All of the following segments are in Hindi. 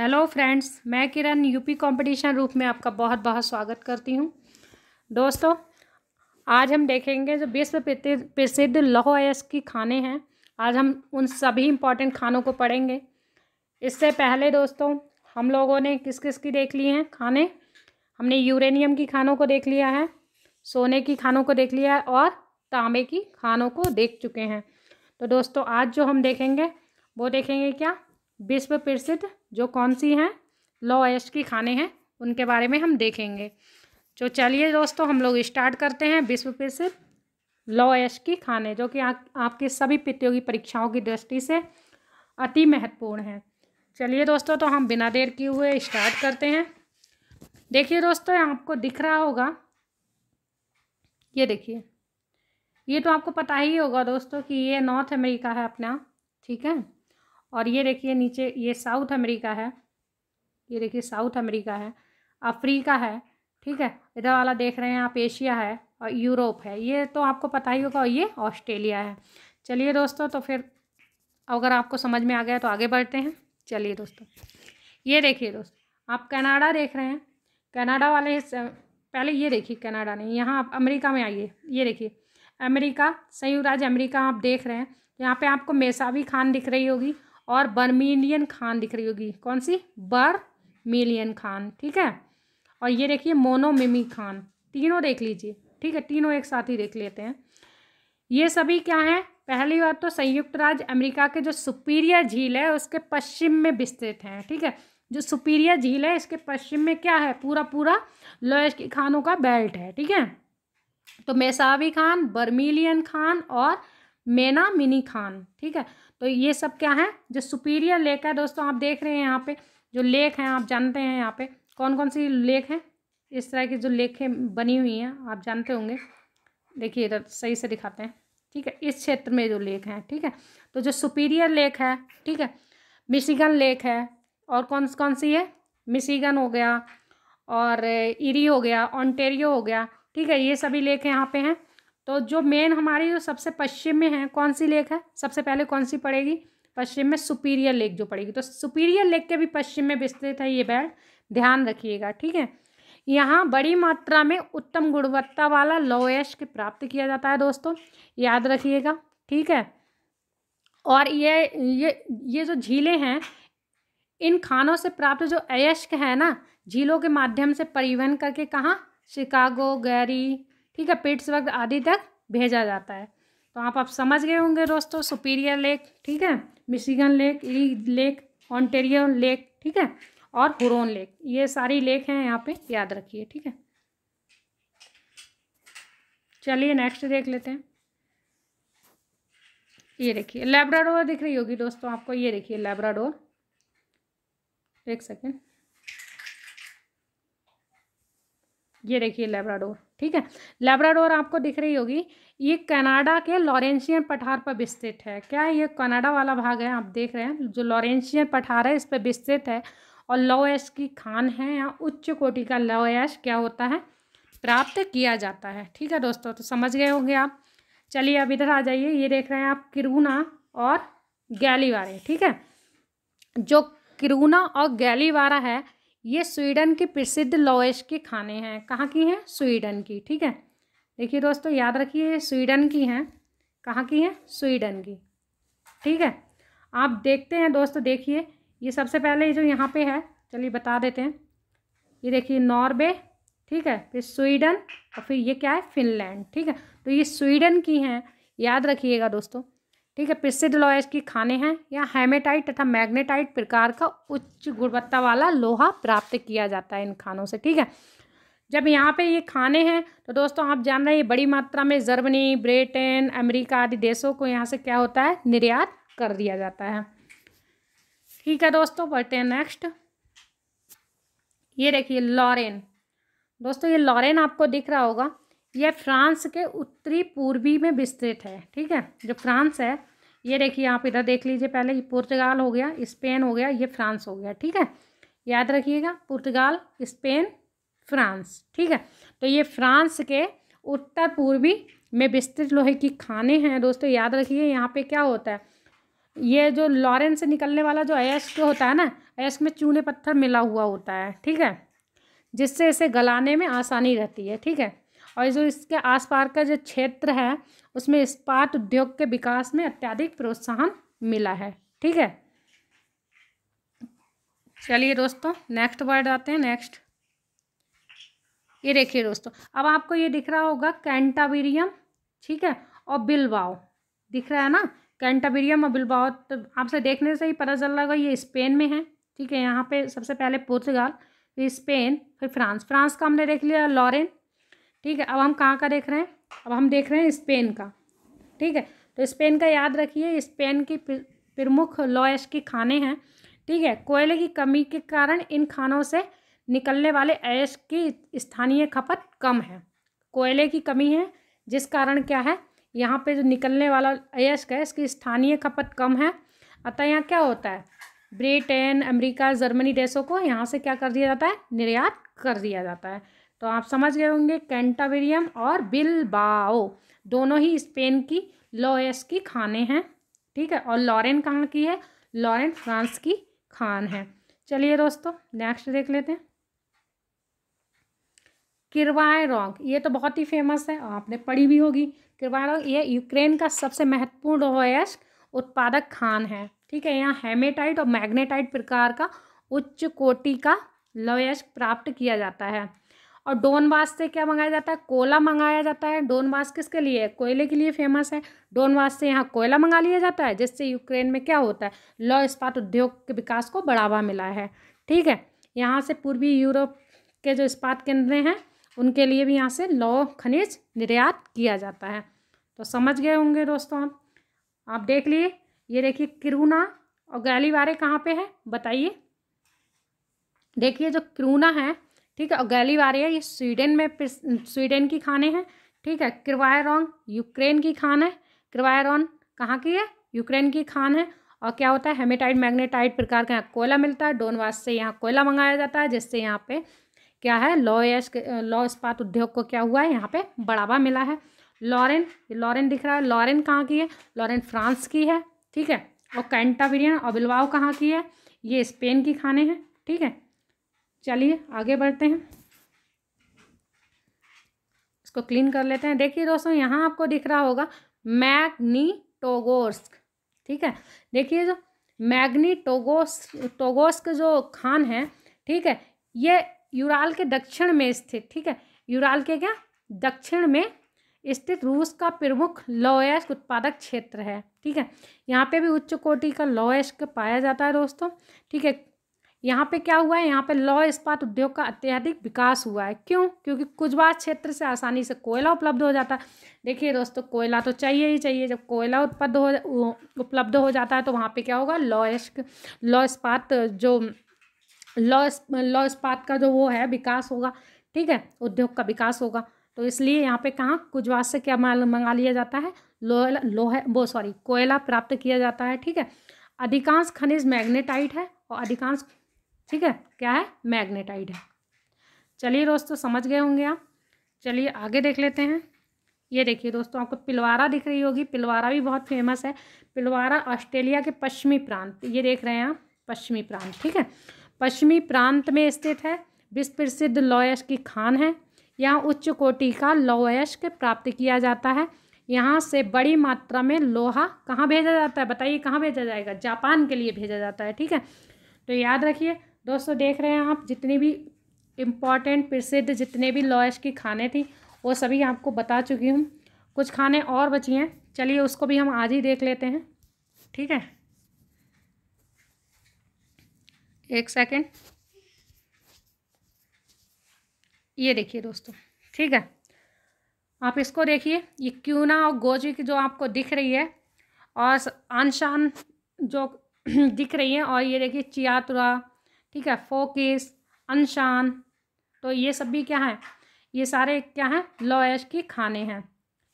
हेलो फ्रेंड्स मैं किरण यूपी कंपटीशन रूप में आपका बहुत बहुत स्वागत करती हूं दोस्तों आज हम देखेंगे जो विश्व प्रसिद्ध लौह अयस्क की खाने हैं आज हम उन सभी इम्पॉर्टेंट खानों को पढ़ेंगे इससे पहले दोस्तों हम लोगों ने किस किस की देख ली हैं खाने हमने यूरेनियम की खानों को देख लिया है सोने की खानों को देख लिया है और तांबे की खानों को देख चुके हैं तो दोस्तों आज जो हम देखेंगे वो देखेंगे क्या विश्व प्रसिद्ध जो कौन सी हैं लोएस्ट की खाने हैं उनके बारे में हम देखेंगे तो चलिए दोस्तों हम लोग स्टार्ट करते हैं विश्व प्रसिद्ध लोएस्ट की खाने जो कि आ, आपके सभी प्रतियोगी परीक्षाओं की दृष्टि से अति महत्वपूर्ण हैं चलिए दोस्तों तो हम बिना देर किए हुए स्टार्ट करते हैं देखिए दोस्तों आपको दिख रहा होगा ये देखिए ये तो आपको पता ही होगा दोस्तों कि ये नॉर्थ अमेरिका है अपना ठीक है और ये देखिए नीचे ये साउथ अमेरिका है ये देखिए साउथ अमेरिका है अफ्रीका है ठीक है इधर वाला देख रहे हैं आप एशिया है और यूरोप है ये तो आपको पता ही होगा और ये ऑस्ट्रेलिया है चलिए दोस्तों तो फिर अगर आपको समझ में आ गया तो आगे बढ़ते हैं चलिए दोस्तों ये देखिए दोस्त आप कनाडा देख रहे हैं कनाडा वाले पहले ये देखिए कनाडा नहीं यहाँ आप अमेरिका में आइए ये देखिए अमेरिका संयुक्त राज्य अमेरिका आप देख रहे हैं यहाँ पे आपको मेसावी खान दिख रही होगी और बर्मिलियन खान दिख रही होगी कौन सी बर्मिलियन खान ठीक है और ये देखिए मोनोमिमी खान तीनों देख लीजिए ठीक है तीनों एक साथ ही देख लेते हैं ये सभी क्या हैं पहली बात तो संयुक्त राज्य अमेरिका के जो सुपीरियर झील है उसके पश्चिम में विस्तृत हैं ठीक है जो सुपीरियर झील है इसके पश्चिम में क्या है पूरा पूरा लोएश की खानों का बेल्ट है ठीक है तो मेसावी खान बर्मिलियन खान और मेना मिनी खान ठीक है तो ये सब क्या है जो सुपीरियर लेक है दोस्तों आप देख रहे हैं यहाँ पे जो लेक हैं आप जानते हैं यहाँ पे कौन कौन सी लेक हैं इस तरह की जो लेखें बनी हुई हैं आप जानते होंगे देखिए इधर सही से दिखाते हैं ठीक है इस क्षेत्र में जो लेक हैं ठीक है तो जो सुपीरियर लेक है ठीक है मिशिगन लेक है और कौन कौन सी है मिशिगन हो गया और इरी हो गया ऑन्टेरियो हो गया ठीक है ये सभी लेक यहाँ पे हैं तो जो मेन हमारी जो सबसे पश्चिम में है कौन सी लेक है सबसे पहले कौन सी पड़ेगी पश्चिम में सुपीरियर लेक जो पड़ेगी तो सुपीरियर लेक के भी पश्चिम में विस्तृत है ये बेल्ट ध्यान रखिएगा ठीक है यहाँ बड़ी मात्रा में उत्तम गुणवत्ता वाला लोएश के प्राप्त किया जाता है दोस्तों याद रखिएगा ठीक है और ये ये ये जो झीलें हैं इन खानों से प्राप्त जो अयश्क है ना झीलों के माध्यम से परिवहन करके कहाँ शिकागो गैरी ठीक है पेट्स वक्त आदि तक भेजा जाता है तो आप आप समझ गए होंगे दोस्तों सुपीरियर लेक ठीक है Michigan lake Erie lake Ontario lake ठीक है और हुरोन लेक ये सारी लेक हैं यहाँ पे याद रखिए ठीक है चलिए नेक्स्ट देख लेते हैं ये देखिए लेब्राडोर दिख रही होगी दोस्तों आपको ये देखिए लेब्राडोर एक सेकेंड ये देखिए लेब्राडोर ठीक है लेब्राडोर आपको दिख रही होगी ये कनाडा के लॉरेंशियन पठार पर विस्तृत है क्या है ये कनाडा वाला भाग है आप देख रहे हैं जो लॉरेंशियन पठार है इस पर विस्तृत है और लॉयस की खान है या उच्च कोटि का लॉयस क्या होता है प्राप्त किया जाता है ठीक है दोस्तों तो समझ गए होंगे आप चलिए अब इधर आ जाइए ये देख रहे हैं आप किरूना और गैलीवारे ठीक है जो किरूना और गैलीवारा है ये स्वीडन की प्रसिद्ध लोएश के खाने हैं कहाँ की हैं स्वीडन की ठीक है देखिए दोस्तों याद रखिए स्वीडन की हैं कहाँ की हैं स्वीडन की ठीक है आप देखते हैं दोस्तों देखिए ये सबसे पहले जो यहाँ पे है चलिए बता देते हैं ये देखिए नॉर्वे ठीक है फिर स्वीडन और फिर ये क्या है फिनलैंड ठीक है तो ये स्वीडन की हैं याद रखिएगा दोस्तों ठीक है प्रसिद्ध लॉयस की खाने हैं यहाँ हेमेटाइट तथा मैग्नेटाइट प्रकार का उच्च गुणवत्ता वाला लोहा प्राप्त किया जाता है इन खानों से ठीक है जब यहाँ पे ये खाने हैं तो दोस्तों आप जान रहे हैं बड़ी मात्रा में जर्मनी ब्रिटेन अमेरिका आदि देशों को यहाँ से क्या होता है निर्यात कर दिया जाता है ठीक है दोस्तों बढ़ते हैं नेक्स्ट ये देखिए लॉरेन दोस्तों ये लॉरेन आपको दिख रहा होगा यह फ्रांस के उत्तरी पूर्वी में विस्तृत है ठीक है जो फ्रांस है ये देखिए आप इधर देख लीजिए पहले ये पुर्तगाल हो गया स्पेन हो गया ये फ्रांस हो गया ठीक है याद रखिएगा पुर्तगाल स्पेन फ्रांस ठीक है तो ये फ्रांस के उत्तर पूर्वी में विस्तृत लोहे की खाने हैं दोस्तों याद रखिए यहाँ पे क्या होता है ये जो लॉरेंस से निकलने वाला जो अयस्क होता है ना अयस्क में चूने पत्थर मिला हुआ होता है ठीक है जिससे इसे गलाने में आसानी रहती है ठीक है और जो इसके आस पार का जो क्षेत्र है उसमें इस्पात उद्योग के विकास में अत्याधिक प्रोत्साहन मिला है ठीक है चलिए दोस्तों नेक्स्ट वर्ड आते हैं नेक्स्ट ये देखिए दोस्तों अब आपको ये दिख रहा होगा कैंटाबीरियम ठीक है और बिलबाओ दिख रहा है ना कैंटाबीरियम और बिलबाओ तो आपसे देखने से ही पता चल रहा होगा ये स्पेन में है ठीक है यहाँ पे सबसे पहले पुर्तगाल फिर स्पेन फिर फ्रांस फ्रांस का हमने देख लिया लॉरेन ठीक है अब हम कहाँ का देख रहे हैं अब हम देख रहे हैं स्पेन का ठीक है तो स्पेन का याद रखिए स्पेन की प्रमुख लॉयश की खाने हैं ठीक है कोयले की कमी के कारण इन खानों से निकलने वाले ऐश की स्थानीय खपत कम है कोयले की कमी है जिस कारण क्या है यहाँ पे जो निकलने वाला ऐश है इसकी स्थानीय खपत कम है अतः यहाँ क्या होता है ब्रिटेन अमेरिका जर्मनी देशों को यहाँ से क्या कर दिया जाता है निर्यात कर दिया जाता है तो आप समझ गए होंगे कैंटावेरियम और बिलबाओ दोनों ही स्पेन की लोएस की खाने हैं ठीक है और लॉरेन कहाँ की है लॉरेन फ्रांस की खान है चलिए दोस्तों नेक्स्ट देख लेते हैं किरवाए रॉक ये तो बहुत ही फेमस है आपने पढ़ी भी होगी किरवाए रॉक ये यूक्रेन का सबसे महत्वपूर्ण लोएस उत्पादक खान है ठीक है यहाँ हेमेटाइट और मैग्नेटाइट प्रकार का उच्च कोटि का लोएस प्राप्त किया जाता है और डोनवास से क्या मंगाया जाता है कोयला मंगाया जाता है डोनवास किसके लिए कोयले के लिए फेमस है डोनवास से यहाँ कोयला मंगा लिया जाता है जिससे यूक्रेन में क्या होता है लौ इस्पात उद्योग के विकास को बढ़ावा मिला है ठीक है यहाँ से पूर्वी यूरोप के जो इस्पात केंद्र हैं उनके लिए भी यहाँ से लौ खनिज निर्यात किया जाता है तो समझ गए होंगे दोस्तों आप आप देख लिए ये देखिए किरूना और वारे कहाँ पर है बताइए देखिए जो किरूना है ठीक है और गैलीवारे ये स्वीडन में स्वीडन की खाने हैं ठीक है क्रवायरॉन यूक्रेन की खान है किरवायरॉन कहाँ की है यूक्रेन की खान है और क्या होता है हेमेटाइड मैग्नेटाइड प्रकार का यहाँ कोयला मिलता है डोनवास से यहाँ कोयला मंगाया जाता है जिससे यहाँ पे क्या है लॉ लॉ इस्पात उद्योग को क्या हुआ है यहाँ पे बढ़ावा मिला है लॉरेन लॉरेन दिख रहा है लॉरेन कहाँ की है लॉरेन फ्रांस की है ठीक है और कैंटाविरियन और बिलवाओ कहाँ की है ये स्पेन की खाने हैं ठीक है चलिए आगे बढ़ते हैं इसको क्लीन कर लेते हैं देखिए दोस्तों यहाँ आपको दिख रहा होगा मैग्नीटोगोस्क ठीक है देखिए जो मैग्नीटोगोस टोगोस्क जो खान है ठीक है ये यूराल के दक्षिण में स्थित ठीक है यूराल के क्या दक्षिण में स्थित रूस का प्रमुख लोएस उत्पादक क्षेत्र है ठीक है यहाँ पे भी उच्च कोटि का लोएस्क पाया जाता है दोस्तों ठीक है यहाँ पे क्या हुआ है यहाँ पे लौह इस्पात उद्योग का अत्यधिक विकास हुआ है क्यों क्योंकि कुजवा क्षेत्र से आसानी से कोयला उपलब्ध हो जाता है देखिए दोस्तों कोयला तो चाहिए ही चाहिए जब कोयला उत्पन्न हो उपलब्ध हो जाता है तो वहाँ पे क्या होगा लौह लौ इस्पात जो लौ लौ इस्पात का जो वो है विकास होगा ठीक है उद्योग का विकास होगा तो इसलिए यहाँ पे कहाँ कुजवास से क्या मंगा लिया जाता है लोह लोहे वो सॉरी कोयला प्राप्त किया जाता है ठीक है अधिकांश खनिज मैग्नेटाइट है और अधिकांश ठीक है क्या है मैग्नेटाइड है चलिए दोस्तों समझ गए होंगे आप चलिए आगे देख लेते हैं ये देखिए दोस्तों आपको पिलवारा दिख रही होगी पिलवारा भी बहुत फेमस है पिलवारा ऑस्ट्रेलिया के पश्चिमी प्रांत ये देख रहे हैं आप पश्चिमी प्रांत ठीक है पश्चिमी प्रांत में स्थित है विश्व प्रसिद्ध लोयश की खान है यहाँ उच्च कोटि का लॉयश प्राप्त किया जाता है यहाँ से बड़ी मात्रा में लोहा कहाँ भेजा जाता है बताइए कहाँ भेजा जाएगा जापान के लिए भेजा जाता है ठीक है तो याद रखिए दोस्तों देख रहे हैं आप जितनी भी इम्पॉर्टेंट प्रसिद्ध जितने भी लॉयश की खाने थी वो सभी आपको बता चुकी हूँ कुछ खाने और बची हैं चलिए उसको भी हम आज ही देख लेते हैं ठीक है एक सेकेंड ये देखिए दोस्तों ठीक है आप इसको देखिए ये क्यूना और गोजी की जो आपको दिख रही है और अनशान जो दिख रही है और ये देखिए चियातुरा ठीक है फोकिस अनशान तो ये सब भी क्या है ये सारे क्या हैं लोएश की खाने हैं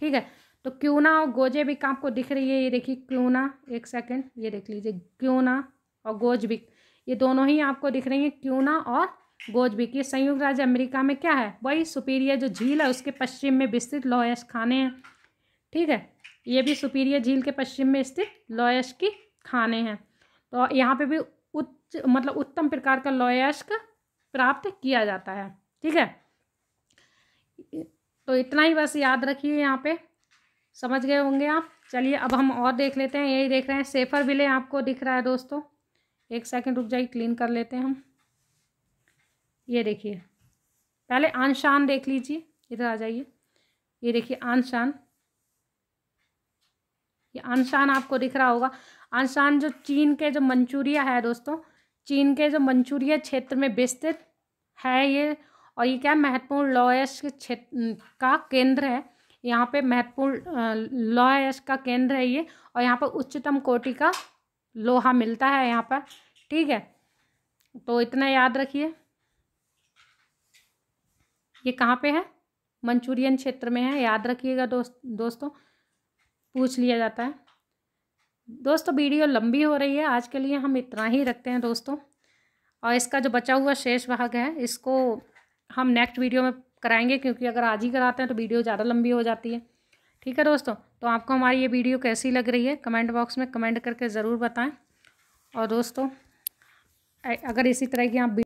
ठीक है तो क्यूना और गोजेबिक आपको दिख रही है ये देखिए क्यूना एक सेकंड ये देख लीजिए क्यूना और गोजबिक ये दोनों ही आपको दिख रही हैं क्यूना और गोजबिक ये संयुक्त राज्य अमेरिका में क्या है वही सुपीरियर जो झील है उसके पश्चिम में विस्तृत लोएश खाने हैं ठीक है ये भी सुपीरियर झील के पश्चिम में स्थित लोएश की खाने हैं तो यहाँ पर भी उच्च मतलब उत्तम प्रकार का लौयश्क प्राप्त किया जाता है ठीक है तो इतना ही बस याद रखिए यहाँ पे समझ गए होंगे आप चलिए अब हम और देख लेते हैं यही देख रहे हैं सेफर विले आपको दिख रहा है दोस्तों एक सेकंड रुक जाइए क्लीन कर लेते हैं हम ये देखिए पहले आनशान देख लीजिए इधर आ जाइए ये देखिए आनशान ये आनशान आपको दिख रहा होगा आसान जो चीन के जो मंचूरिया है दोस्तों चीन के जो मंचूरिया क्षेत्र में विस्तृत है ये और ये क्या महत्वपूर्ण लॉयस क्षेत्र का केंद्र है यहाँ पे महत्वपूर्ण लॉयस का केंद्र है ये और यहाँ पर उच्चतम कोटि का लोहा मिलता है यहाँ पर ठीक है तो इतना याद रखिए ये कहाँ पे है मंचूरियन क्षेत्र में है याद रखिएगा दोस्त दोस्तों पूछ लिया जाता है दोस्तों वीडियो लंबी हो रही है आज के लिए हम इतना ही रखते हैं दोस्तों और इसका जो बचा हुआ शेष भाग है इसको हम नेक्स्ट वीडियो में कराएंगे क्योंकि अगर आज ही कराते हैं तो वीडियो ज़्यादा लंबी हो जाती है ठीक है दोस्तों तो आपको हमारी ये वीडियो कैसी लग रही है कमेंट बॉक्स में कमेंट करके ज़रूर बताएं और दोस्तों अगर इसी तरह की आप